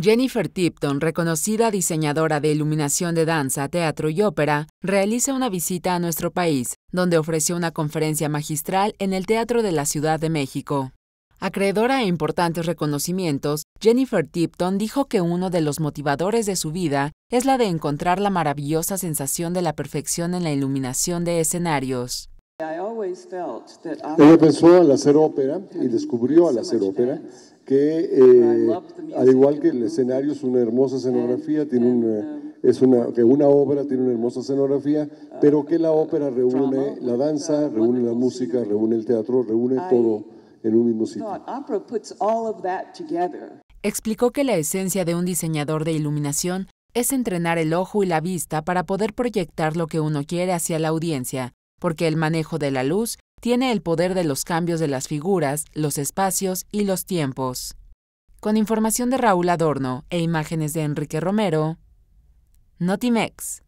Jennifer Tipton, reconocida diseñadora de iluminación de danza, teatro y ópera, realiza una visita a nuestro país, donde ofreció una conferencia magistral en el Teatro de la Ciudad de México. Acreedora a importantes reconocimientos, Jennifer Tipton dijo que uno de los motivadores de su vida es la de encontrar la maravillosa sensación de la perfección en la iluminación de escenarios. Él pensó al hacer ópera y descubrió al hacer ópera que eh, al igual que el escenario es una hermosa escenografía, tiene una, um, es una, que una obra tiene una hermosa escenografía, uh, pero que la ópera uh, uh, reúne la danza, reúne la música, reúne el teatro, reúne todo en un mismo sitio. Explicó que la esencia de un diseñador de iluminación es entrenar el ojo y la vista para poder proyectar lo que uno quiere hacia la audiencia porque el manejo de la luz tiene el poder de los cambios de las figuras, los espacios y los tiempos. Con información de Raúl Adorno e imágenes de Enrique Romero, Notimex.